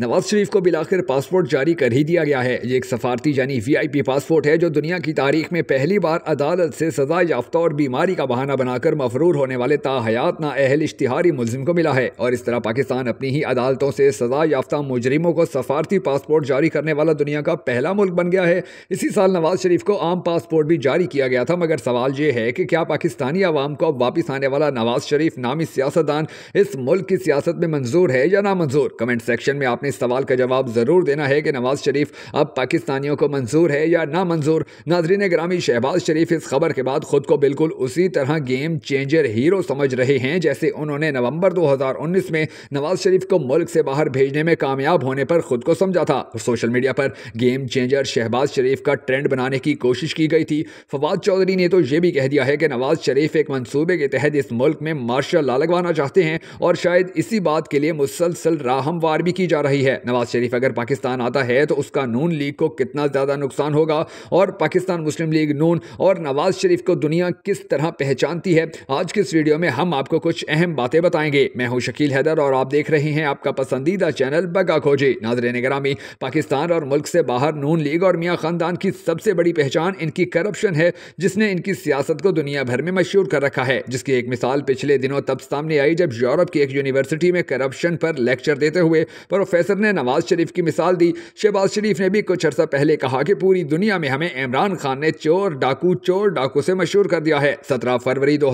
नवाज शरीफ को बिलाखिर पासपोर्ट जारी कर ही दिया गया है ये एक सफारती यानी वीआईपी पासपोर्ट है जो दुनिया की तारीख में पहली बार अदालत से सजा याफ्ता और बीमारी का बहाना बनाकर मफरूर होने वाले ताहयात अहल इश्तिहारी मुलजिम को मिला है और इस तरह पाकिस्तान अपनी ही अदालतों से सजा याफ्ता मुजरिमों को सफारती पासपोर्ट जारी करने वाला दुनिया का पहला मुल्क बन गया है इसी साल नवाज शरीफ को आम पासपोर्ट भी जारी किया गया था मगर सवाल ये है कि क्या पाकिस्तानी आवाम को अब वापस आने वाला नवाज शरीफ नामी सियासतदान इस मुल्क की सियासत में मंजूर है या नामंजूर कमेंट सेक्शन में आपने इस सवाल का जवाब ज़रूर देना है कि नवाज़ शरीफ अब पाकिस्तानियों को मंजूर है या ना मंजूर नाजरीन ग्रामी शहबाज शरीफ इस खबर के बाद ख़ुद को बिल्कुल उसी तरह गेम चेंजर हीरो समझ रहे हैं जैसे उन्होंने नवंबर 2019 में नवाज शरीफ को मुल्क से बाहर भेजने में कामयाब होने पर खुद को समझा था सोशल मीडिया पर गेम चेंजर शहबाज शरीफ का ट्रेंड बनाने की कोशिश की गई थी फवाद चौधरी ने तो यह भी कह दिया है कि नवाज शरीफ एक मनसूबे के तहत इस मुल्क में मार्शल ला लगवाना चाहते हैं और शायद इसी बात के लिए मुसलसल राहमवार भी की जा रही रही है नवाज शरीफ अगर पाकिस्तान आता है तो उसका नून लीग को कितना ज़्यादा नुकसान होगा और पाकिस्तान मुस्लिम लीग नून और नवाज शरीफ को दुनिया किस तरह पहचानती है आज की इस वीडियो में हम आपको कुछ अहम बातें बताएंगे मैं हूँ शकील हैदर और आप देख रहे हैं आपका पसंदीदा चैनल बगा खोजी नाजर निगरामी पाकिस्तान और मुल्क से बाहर नून लीग और मियाँ खानदान की सबसे बड़ी पहचान इनकी करप्शन है जिसने इनकी सियासत को दुनिया भर में मशहूर कर रखा है जिसकी एक मिसाल पिछले दिनों तब सामने आई जब यूरोप की एक यूनिवर्सिटी में करप्शन पर लेक्चर देते हुए प्रोफेसर प्रोफेसर ने नवाज शरीफ की मिसाल दी शहबाज शरीफ ने भी कुछ अर्सा पहले कहा कि पूरी दुनिया में हमें इमरान खान ने चोर डाकू चोर डाकू से मशहूर कर दिया है सत्रह फरवरी दो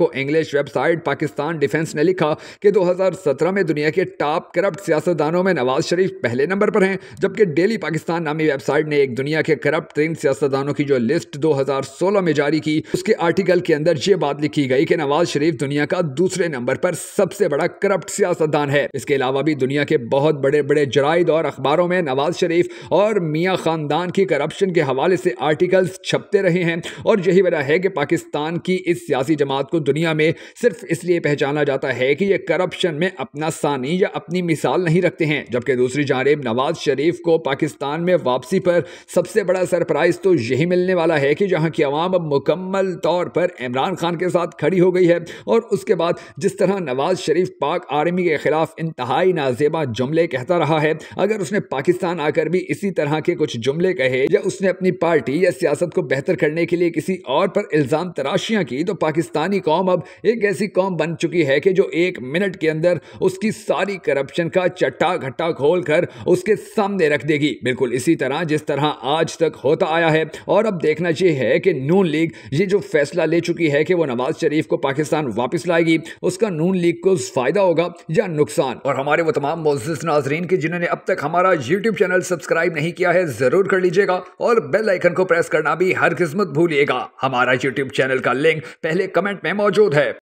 को इंग्लिश वेबसाइट पाकिस्तान डिफेंस ने लिखा कि दो में दुनिया के टॉप करप्ट सियासतदानों में नवाज शरीफ पहले नंबर पर हैं जबकि डेली पाकिस्तान नामी वेबसाइट ने एक दुनिया के करप्ट तीन सियासतदानों की जो लिस्ट सोलह में जारी की उसके आर्टिकल के अंदर ये बात लिखी गई कि नवाज शरीफ दुनिया का दूसरे नंबर पर सबसे बड़ा करप्ट सियासतदान है इसके अलावा भी दुनिया के बहुत बहुत बड़े बड़े जराइद और अखबारों में नवाज़ शरीफ और मियाँ ख़ानदान की करप्शन के हवाले से आर्टिकल्स छपते रहे हैं और यही वजह है कि पाकिस्तान की इस सियासी जमात को दुनिया में सिर्फ इसलिए पहचाना जाता है कि ये करप्शन में अपना सानी या अपनी मिसाल नहीं रखते हैं जबकि दूसरी जानब नवाज़ शरीफ को पाकिस्तान में वापसी पर सबसे बड़ा सरप्राइज़ तो यही मिलने वाला है कि जहाँ की आवाम अब मुकम्मल तौर पर इमरान खान के साथ खड़ी हो गई है और उसके बाद जिस तरह नवाज़ शरीफ पाक आर्मी के ख़िलाफ़ इंतहाई नाजेबा जुमले जुमले कहता रहा है अगर उसने पाकिस्तान आकर भी इसी तरह के कुछ जुमले कहे या उसने अपनी पार्टी या सियासत को बेहतर करने के लिए किसी और पर इल्ज़ाम तराशियां की तो पाकिस्तानी कौम अब एक ऐसी कौम बन चुकी है कि जो एक मिनट के अंदर उसकी सारी करप्शन का चट्टा घट्टा खोल कर उसके सामने रख देगी बिल्कुल इसी तरह जिस तरह आज तक होता आया है और अब देखना चाहिए है कि नून लीग ये जो फैसला ले चुकी है कि वो नवाज शरीफ को पाकिस्तान वापस लाएगी उसका नून लीग को फायदा होगा या नुकसान और हमारे वो तमाम नाजरीन की जिन्होंने अब तक हमारा यूट्यूब चैनल सब्सक्राइब नहीं किया है जरूर कर लीजिएगा और बेल आइकन को प्रेस करना भी हर किस्मत भूलिएगा हमारा यूट्यूब चैनल का लिंक पहले कमेंट में मौजूद है